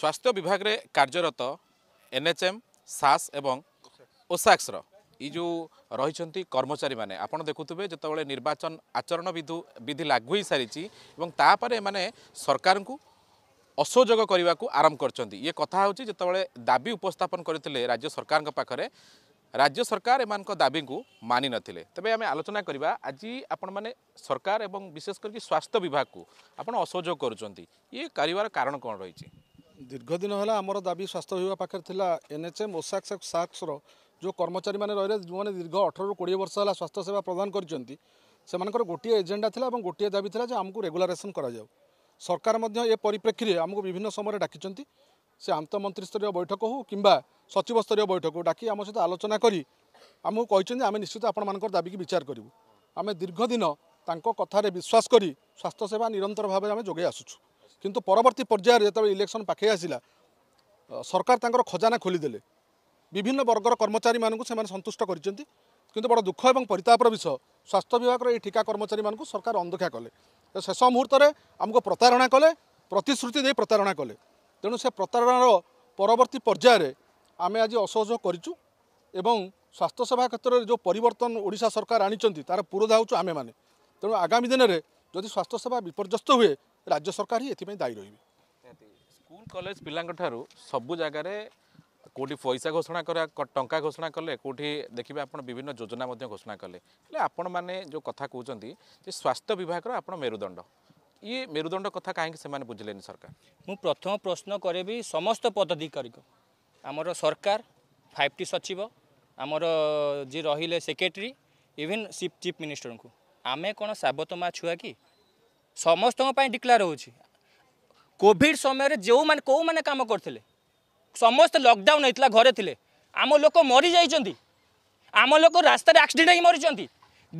স্বাস্থ্য বিভাগের কার্যরত এনএচএম সাস এবং ଓସାକ୍ସର এই যে রয়েছেন কর্মচারী মানে আপনার দেখুবে যেতবে নির্বাচন আচরণ বিধু বিধি লাগু হয়ে সারিছি এবং তাপরে এমানে সরকার অসহযোগ করা আরম্ভ করছেন ইয়ে কথা হচ্ছে যেতবে দাবি উপস্থাপন করে রাজ্য সরকার পাখে রাজ্য সরকার এমান দাবি মানি নথিলে তবে আমি আলোচনা করা আজ আপন মানে সরকার এবং বিশেষ করি স্বাস্থ্য বিভাগ আপনার অসহযোগ করছেন ইয়ে করার কারণ কম রয়েছে দীর্ঘদিন হল আমার দাবি স্বাস্থ্য বিভাগ পাখে লা এনএচএম ওসাক্স সাক্সর যে কর্মচারী মানে রয়েছে যে দীর্ঘ অঠর কোড়ি বর্ষ হল স্বাস্থ্য সেবা প্রদান করছেন সেমানকর গোটিয়ে এজেন্ডা লা এবং গোটিয়ে দাবি লা যে আমি রেগুলারেসন করা যাও সরকার মধ্যে এ পরিপ্রেক্ষী আমি বিভিন্ন সময় ডাকিছেন সে আন্তঃমন্ত্রীস্তরীয় বৈঠক হো কিংবা সচিবস্তরীয় বৈঠক ডাকি আমার সহ আলোচনা করে আমি কিন্তু আমি নিশ্চিত আপনার দাবিকে বিচার করবু আমি দীর্ঘদিন তাঁর কথার বিশ্বাস করে স্বাস্থ্যসেবা নিরন্তর ভাবে আমি যোগাই আসুছু କିନ୍ତୁ ପରବର୍ତ୍ତୀ ପର୍ଯ୍ୟାୟରେ ଯେତେବେଳେ ଇଲେକ୍ସନ୍ ପାଖେଇ ଆସିଲା ସରକାର ତାଙ୍କର ଖଜାନା ଖୋଲିଦେଲେ ବିଭିନ୍ନ ବର୍ଗର କର୍ମଚାରୀମାନଙ୍କୁ ସେମାନେ ସନ୍ତୁଷ୍ଟ କରିଛନ୍ତି କିନ୍ତୁ ବଡ଼ ଦୁଃଖ ଏବଂ ପରିତାପର ବିଷୟ ସ୍ୱାସ୍ଥ୍ୟ ବିଭାଗର ଏହି ଠିକା କର୍ମଚାରୀମାନଙ୍କୁ ସରକାର ଅନ୍ଧକ୍ଷା କଲେ ଶେଷ ମୁହୂର୍ତ୍ତରେ ଆମକୁ ପ୍ରତାରଣା କଲେ ପ୍ରତିଶ୍ରୁତି ଦେଇ ପ୍ରତାରଣା କଲେ ତେଣୁ ସେ ପ୍ରତାରଣାର ପରବର୍ତ୍ତୀ ପର୍ଯ୍ୟାୟରେ ଆମେ ଆଜି ଅସହଯୋଗ କରିଛୁ ଏବଂ ସ୍ୱାସ୍ଥ୍ୟସେବା କ୍ଷେତ୍ରରେ ଯେଉଁ ପରିବର୍ତ୍ତନ ଓଡ଼ିଶା ସରକାର ଆଣିଛନ୍ତି ତା'ର ପୁରୋଧା ହେଉଛୁ ଆମେମାନେ ତେଣୁ ଆଗାମୀ ଦିନରେ ଯଦି ସ୍ୱାସ୍ଥ୍ୟସେବା ବିପର୍ଯ୍ୟସ୍ତ ହୁଏ ରାଜ୍ୟ ସରକାର ହିଁ ଏଥିପାଇଁ ଦାୟୀ ରହିବେ ସ୍କୁଲ କଲେଜ ପିଲାଙ୍କ ଠାରୁ ସବୁ ଜାଗାରେ କେଉଁଠି ପଇସା ଘୋଷଣା କରିବା ଟଙ୍କା ଘୋଷଣା କଲେ କେଉଁଠି ଦେଖିବେ ଆପଣ ବିଭିନ୍ନ ଯୋଜନା ମଧ୍ୟ ଘୋଷଣା କଲେ ହେଲେ ଆପଣମାନେ ଯେଉଁ କଥା କହୁଛନ୍ତି ଯେ ସ୍ୱାସ୍ଥ୍ୟ ବିଭାଗର ଆପଣ ମେରୁଦଣ୍ଡ ଇଏ ମେରୁଦଣ୍ଡ କଥା କାହିଁକି ସେମାନେ ବୁଝିଲେନି ସରକାର ମୁଁ ପ୍ରଥମ ପ୍ରଶ୍ନ କରିବି ସମସ୍ତ ପଦାଧିକାରୀ ଆମର ସରକାର ଫାଇଭ୍ ଟି ସଚିବ ଆମର ଯିଏ ରହିଲେ ସେକ୍ରେଟେରୀ ଇଭିନ୍ ଚିଫ୍ ମିନିଷ୍ଟରଙ୍କୁ ଆମେ କ'ଣ ସାବତ ମା ଛୁଆ କି ସମସ୍ତଙ୍କ ପାଇଁ ଡିକ୍ଲାର ହେଉଛି କୋଭିଡ଼ ସମୟରେ ଯେଉଁମାନେ କେଉଁମାନେ କାମ କରିଥିଲେ ସମସ୍ତେ ଲକଡାଉନ୍ ହେଇଥିଲା ଘରେ ଥିଲେ ଆମ ଲୋକ ମରିଯାଇଛନ୍ତି ଆମ ଲୋକ ରାସ୍ତାରେ ଆକ୍ସିଡେଣ୍ଟ ହେଇ ମରିଛନ୍ତି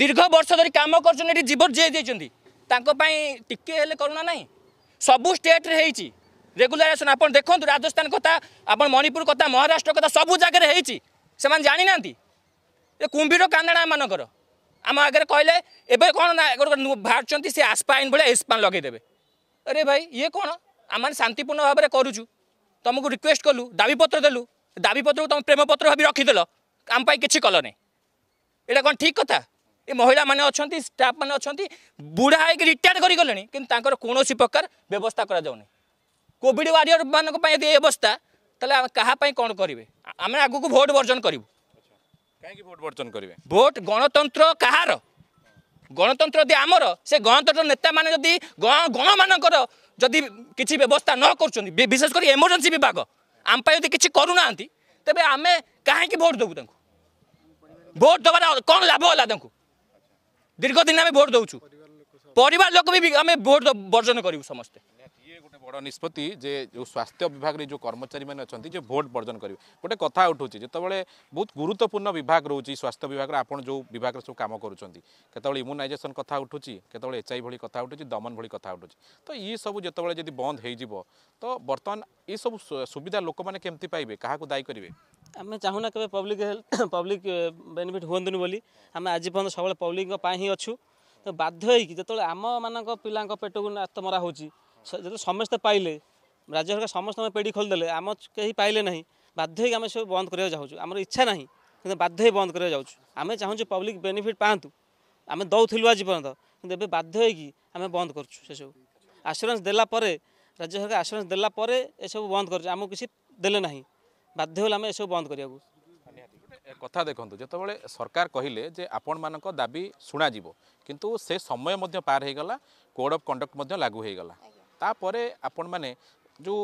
ଦୀର୍ଘ ବର୍ଷ ଧରି କାମ କରୁଛନ୍ତି ଏଠି ଜୀବନ ଜିଆଇ ଦେଇଛନ୍ତି ତାଙ୍କ ପାଇଁ ଟିକେ ହେଲେ କରୁଣା ନାହିଁ ସବୁ ଷ୍ଟେଟ୍ରେ ହେଇଛି ରେଗୁଲାରେସନ୍ ଆପଣ ଦେଖନ୍ତୁ ରାଜସ୍ଥାନ କଥା ଆପଣ ମଣିପୁର କଥା ମହାରାଷ୍ଟ୍ର କଥା ସବୁ ଜାଗାରେ ହେଇଛି ସେମାନେ ଜାଣିନାହାନ୍ତି ଏ କୁମ୍ଭୀର କାନ୍ଦଣା ଏମାନଙ୍କର ଆମ ଆଗରେ କହିଲେ ଏବେ କ'ଣ ନା ଗୋଟେ ବାହାରୁଛନ୍ତି ସେ ଆସ୍ପା ଆଇନ ଭଳିଆ ଏସ୍ପାନ୍ ଲଗେଇଦେବେ ଆରେ ଭାଇ ଇଏ କ'ଣ ଆମମାନେ ଶାନ୍ତିପୂର୍ଣ୍ଣ ଭାବରେ କରୁଛୁ ତୁମକୁ ରିକ୍ୱେଷ୍ଟ କଲୁ ଦାବିପତ୍ର ଦେଲୁ ଦାବିପତ୍ରକୁ ତୁମ ପ୍ରେମପତ୍ର ଭାବି ରଖିଦେଲ ଆମ ପାଇଁ କିଛି କଲନି ଏଇଟା କ'ଣ ଠିକ୍ କଥା ଏ ମହିଳାମାନେ ଅଛନ୍ତି ଷ୍ଟାଫ୍ମାନେ ଅଛନ୍ତି ବୁଢ଼ା ହେଇକି ରିଟାୟାର୍ଡ଼ କରିଗଲେଣି କିନ୍ତୁ ତାଙ୍କର କୌଣସି ପ୍ରକାର ବ୍ୟବସ୍ଥା କରାଯାଉନି କୋଭିଡ଼ ୱାରିୟର୍ମାନଙ୍କ ପାଇଁ ଯଦି ଏ ଅବସ୍ଥା ତାହେଲେ କାହା ପାଇଁ କ'ଣ କରିବେ ଆମେ ଆଗକୁ ଭୋଟ୍ ବର୍ଜନ କରିବୁ କାହିଁକି ଭୋଟ ବର୍ଜନ କରିବେ ଭୋଟ ଗଣତନ୍ତ୍ର କାହାର ଗଣତନ୍ତ୍ର ଯଦି ଆମର ସେ ଗଣତନ୍ତ୍ର ନେତାମାନେ ଯଦି ଗଣମାନଙ୍କର ଯଦି କିଛି ବ୍ୟବସ୍ଥା ନ କରୁଛନ୍ତି ବିଶେଷ କରି ଏମର୍ଜେନ୍ସି ବିଭାଗ ଆମ ପାଇଁ ଯଦି କିଛି କରୁନାହାନ୍ତି ତେବେ ଆମେ କାହିଁକି ଭୋଟ ଦେବୁ ତାଙ୍କୁ ଭୋଟ ଦେବାର କ'ଣ ଲାଭ ହେଲା ତାଙ୍କୁ ଦୀର୍ଘ ଦିନ ଆମେ ଭୋଟ ଦେଉଛୁ ପରିବାର ଲୋକ ବି ଆମେ ଭୋଟ ବର୍ଜନ କରିବୁ ସମସ୍ତେ বড় নিষ্পতি যে যে স্বাস্থ্য বিভাগের যে কর্মচারী মানে অনেক যে ভোট বর্জন করবে গোটে কথা উঠুছে যেতবে বহু গুরুত্বপূর্ণ বিভাগ রয়েছে স্বাস্থ্য বিভাগের আপনার যে বিভাগের সব কাম করছেন কেতবে ইমুনাইজেসন কথা উঠুছি কেতবে এচআই ভি কথা উঠুছে দমন ভি কথা উঠুছে তো ইসব যেতবে যদি বন্ধ হয়ে যাব তো বর্তমান এইসব সুবিধা লোক মানে কেমতি পাইবে কাহা দায়ী করবে আমি চাহু না ପବ୍ଲିକ୍ পব্লিক পব্লিক বেনিফিট ବୋଲି ଆମେ ଆଜି ପର୍ଯ୍ୟନ୍ତ ସବୁବେଳେ ପବ୍ଲିକ୍ଙ୍କ ପାଇଁ ହିଁ ଅଛୁ ତ ବାଧ୍ୟ ହେଇକି ଯେତେବେଳେ ଆମମାନଙ୍କ ପିଲାଙ୍କ ପେଟକୁ ନାତମରା ହେଉଛି ଯେତେବେଳେ ସମସ୍ତେ ପାଇଲେ ରାଜ୍ୟ ସରକାର ସମସ୍ତଙ୍କ ପେଡ଼ି ଖୋଲିଦେଲେ ଆମ କେହି ପାଇଲେ ନାହିଁ ବାଧ୍ୟ ହେଇକି ଆମେ ସବୁ ବନ୍ଦ କରିବାକୁ ଚାହୁଁଛୁ ଆମର ଇଚ୍ଛା ନାହିଁ କିନ୍ତୁ ବାଧ୍ୟ ହେଇ ବନ୍ଦ କରିବାକୁ ଯାଉଛୁ ଆମେ ଚାହୁଁଛୁ ପବ୍ଲିକ୍ ବେନିଫିଟ୍ ପାଆନ୍ତୁ ଆମେ ଦେଉଥିଲୁ ଆଜି ପର୍ଯ୍ୟନ୍ତ କିନ୍ତୁ ଏବେ ବାଧ୍ୟ ହେଇକି ଆମେ ବନ୍ଦ କରୁଛୁ ସେସବୁ ଆସୁରାନ୍ସ ଦେଲା ପରେ ରାଜ୍ୟ ସରକାର ଆସୁରାନ୍ସ ଦେଲା ପରେ ଏସବୁ ବନ୍ଦ କରୁଛୁ ଆମକୁ କିଛି ଦେଲେ ନାହିଁ ବାଧ୍ୟ ହେଲେ ଆମେ ଏସବୁ ବନ୍ଦ କରିବାକୁ କଥା ଦେଖନ୍ତୁ ଯେତେବେଳେ ସରକାର କହିଲେ ଯେ ଆପଣମାନଙ୍କ ଦାବି ଶୁଣାଯିବ କିନ୍ତୁ ସେ ସମୟ ମଧ୍ୟ ପାର ହେଇଗଲା କୋଡ଼ ଅଫ୍ କଣ୍ଡକ୍ଟ ମଧ୍ୟ ଲାଗୁ ହେଇଗଲା ତାପରେ ଆପଣମାନେ ଯେଉଁ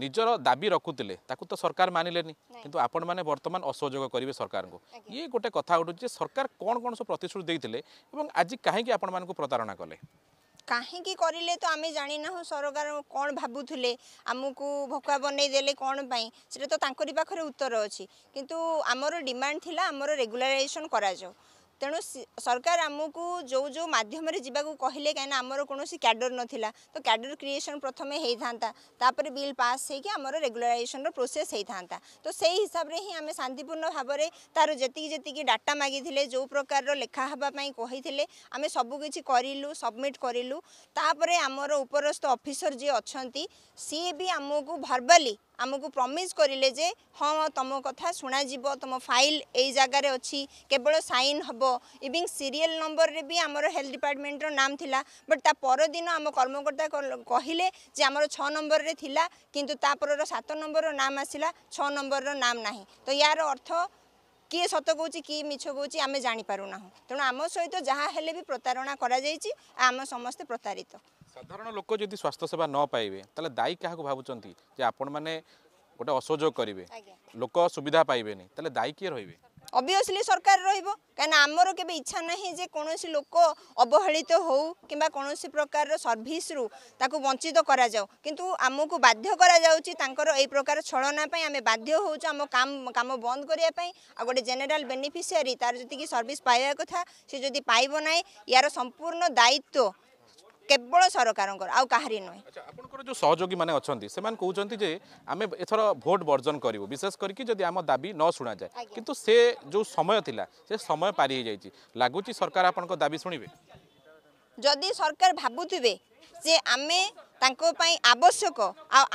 ନିଜର ଦାବି ରଖୁଥିଲେ ତାକୁ ତ ସରକାର ମାନିଲେନି କିନ୍ତୁ ଆପଣମାନେ ବର୍ତ୍ତମାନ ଅସହଯୋଗ କରିବେ ସରକାରଙ୍କୁ ଇଏ ଗୋଟେ କଥା ଉଠୁଛି ଯେ ସରକାର କ'ଣ କ'ଣ ସବୁ ପ୍ରତିଶ୍ରୁତି ଦେଇଥିଲେ ଏବଂ ଆଜି କାହିଁକି ଆପଣମାନଙ୍କୁ ପ୍ରତାରଣା କଲେ କାହିଁକି କରିଲେ ତ ଆମେ ଜାଣିନାହୁଁ ସରକାର କ'ଣ ଭାବୁଥିଲେ ଆମକୁ ଭକୁଆ ବନେଇଦେଲେ କ'ଣ ପାଇଁ ସେଟା ତ ତାଙ୍କରି ପାଖରେ ଉତ୍ତର ଅଛି କିନ୍ତୁ ଆମର ଡିମାଣ୍ଡ ଥିଲା ଆମର ରେଗୁଲାରାଇଜେସନ୍ କରାଯାଉ ତେଣୁ ସରକାର ଆମକୁ ଯେଉଁ ଯେଉଁ ମାଧ୍ୟମରେ ଯିବାକୁ କହିଲେ କାହିଁକିନା ଆମର କୌଣସି କ୍ୟାଡ଼ର ନଥିଲା ତ କ୍ୟାଡ଼ର କ୍ରିଏସନ୍ ପ୍ରଥମେ ହେଇଥାନ୍ତା ତାପରେ ବିଲ୍ ପାସ୍ ହେଇକି ଆମର ରେଗୁଲାରାଇଜେସନ୍ର ପ୍ରୋସେସ୍ ହେଇଥାନ୍ତା ତ ସେଇ ହିସାବରେ ହିଁ ଆମେ ଶାନ୍ତିପୂର୍ଣ୍ଣ ଭାବରେ ତାର ଯେତିକି ଯେତିକି ଡାଟା ମାଗିଥିଲେ ଯେଉଁ ପ୍ରକାରର ଲେଖା ହେବା ପାଇଁ କହିଥିଲେ ଆମେ ସବୁକିଛି କରିଲୁ ସବମିଟ୍ କରିଲୁ ତାପରେ ଆମର ଉପରସ୍ଥ ଅଫିସର ଯିଏ ଅଛନ୍ତି ସିଏ ବି ଆମକୁ ଭର୍ବାଲି ଆମକୁ ପ୍ରମିସ୍ କରିଲେ ଯେ ହଁ ତୁମ କଥା ଶୁଣାଯିବ ତୁମ ଫାଇଲ୍ ଏଇ ଜାଗାରେ ଅଛି କେବଳ ସାଇନ୍ ହେବ ଇଭିନ୍ ସିରିଏଲ୍ ନମ୍ବରରେ ବି ଆମର ହେଲ୍ଥ ଡିପାର୍ଟମେଣ୍ଟର ନାମ ଥିଲା ବଟ୍ ତା ପରଦିନ ଆମ କର୍ମକର୍ତ୍ତା କହିଲେ ଯେ ଆମର ଛଅ ନମ୍ବରରେ ଥିଲା କିନ୍ତୁ ତା ପରର ସାତ ନମ୍ବରର ନାମ ଆସିଲା ଛଅ ନମ୍ବରର ନାମ ନାହିଁ ତ ୟାର ଅର୍ଥ କିଏ ସତ କହୁଛି କିଏ ମିଛ କହୁଛି ଆମେ ଜାଣିପାରୁନାହୁଁ ତେଣୁ ଆମ ସହିତ ଯାହା ହେଲେ ବି ପ୍ରତାରଣା କରାଯାଇଛି ଆମ ସମସ୍ତେ ପ୍ରତାରିତ সাধারণ লোক যদি স্বাস্থ্যসেবা ন পাইবে তাহলে দায়ী কাহাକୁ ଭାବୁଛନ୍ତି ଯେ ଆପଣମାନେ ଗୋଟେ ଅସହଯୋଗ କରିବେ ଲୋକ ସୁବିଧା ପାଇବେନି ତାହେଲେ ଦାୟୀ କିଏ ରହିବେ অবভিয়সলি সরকার রহব কেন আমার কেবে ইচ্ছা না যে কোণী লোক অবহেলিত হোক কিংবা কোণী প্রকার সর্ভিসরু তাকে বঞ্চিত করা যাও কিন্তু আমি বাধ্য করা যাচ্ছে তাঁর এই প্রকার ছলনা আমি বাধ্য হচ্ছু আমার কাম কাম বন্ধ করা আর গোটে জেনেল বেনিফিসিয়ারি তার যেত সর্ভিস পাইবা কথা সে যদি পাইব না ইয়ার সম্পূর্ণ দায়িত্ব কেবল সরকারঙ্কর আউ কাহারি নয় আপনার যে সহযোগী মানে অনেক সে কৌন যে আমি এথর ভোট বর্জন করবু বিশেষ করি যদি আমার দাবি ন শুনা যায় কিন্তু সে যে সময় লা সে সময় পারি হয়ে যাই লাগুচি সরকার আপনার দাবি শুণবে যদি সরকার ভাবুবে যে আমি তাঁপাই আবশ্যক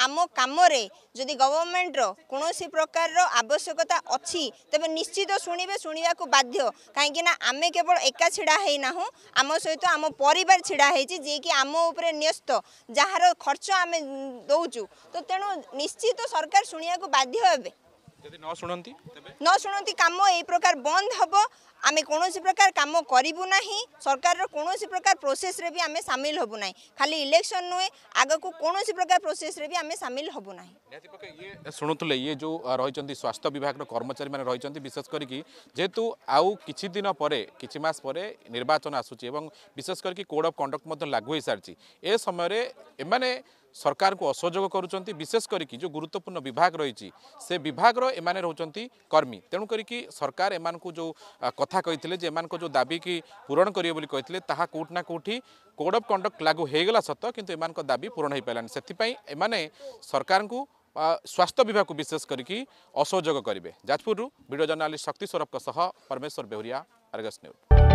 আম কামরে যদি গভর্নমেন্টর কৌশি প্রকারর আবশ্যকতা অছি তবে নিশ্চিত শুণবে শুণবা বাধ্য কাইকি না আমি কেবল একা ছিড়া হয়ে না আম সহ আম পরিবার ছিড়া হয়েছি যিকি আম উপরে ন্যস্ত যাহার খরচ আমি দৌছু তো তেণু নিশ্চিত সরকার শুণবা বাধ্য হবে ଯଦି ନ ଶୁଣନ୍ତି ନ ଶୁଣନ୍ତି କାମ ଏଇ ପ୍ରକାର ବନ୍ଦ ହେବ ଆମେ କୌଣସି ପ୍ରକାର କାମ କରିବୁ ନାହିଁ ସରକାରର କୌଣସି ପ୍ରକାର ପ୍ରୋସେସ୍ରେ ବି ଆମେ ସାମିଲ ହେବୁ ନାହିଁ ଖାଲି ଇଲେକ୍ସନ୍ ନୁହେଁ ଆଗକୁ କୌଣସି ପ୍ରକାର ପ୍ରୋସେସ୍ରେ ବି ଆମେ ସାମିଲ ହେବୁ ନାହିଁ ନିହାତି ପକ୍ଷେ ଇଏ ଶୁଣୁଥିଲେ ଇଏ ଯେଉଁ ରହିଛନ୍ତି ସ୍ୱାସ୍ଥ୍ୟ ବିଭାଗର କର୍ମଚାରୀମାନେ ରହିଛନ୍ତି ବିଶେଷ କରିକି ଯେହେତୁ ଆଉ କିଛି ଦିନ ପରେ କିଛି ମାସ ପରେ ନିର୍ବାଚନ ଆସୁଛି ଏବଂ ବିଶେଷ କରିକି କୋଡ଼ ଅଫ୍ କଣ୍ଡକ୍ଟ ମଧ୍ୟ ଲାଗୁ ହୋଇସାରିଛି ଏ ସମୟରେ ଏମାନେ ସରକାରଙ୍କୁ ଅସହଯୋଗ କରୁଛନ୍ତି ବିଶେଷ କରିକି ଯେଉଁ ଗୁରୁତ୍ୱପୂର୍ଣ୍ଣ ବିଭାଗ ରହିଛି ସେ ବିଭାଗର ଏମାନେ ରହୁଛନ୍ତି କର୍ମୀ ତେଣୁ କରିକି ସରକାର ଏମାନଙ୍କୁ ଯେଉଁ କଥା କହିଥିଲେ ଯେ ଏମାନଙ୍କ ଯେଉଁ ଦାବିକି ପୂରଣ କରିବେ ବୋଲି କହିଥିଲେ ତାହା କେଉଁଠି ନା କେଉଁଠି କୋଡ଼ ଅଫ୍ କଣ୍ଡକ୍ଟ ଲାଗୁ ହୋଇଗଲା ସତ କିନ୍ତୁ ଏମାନଙ୍କ ଦାବି ପୂରଣ ହୋଇପାରିଲାନି ସେଥିପାଇଁ ଏମାନେ ସରକାରଙ୍କୁ ସ୍ୱାସ୍ଥ୍ୟ ବିଭାଗକୁ ବିଶେଷ କରିକି ଅସହଯୋଗ କରିବେ ଯାଜପୁରରୁ ଭିଡ଼ିଓ ଜର୍ଣ୍ଣାଲିଷ୍ଟ ଶକ୍ତି ସୌରଭଙ୍କ ସହ ପରମେଶ୍ୱର ବେହୁରିଆ ଆର୍ଗସ୍ ନ୍ୟୁଜ୍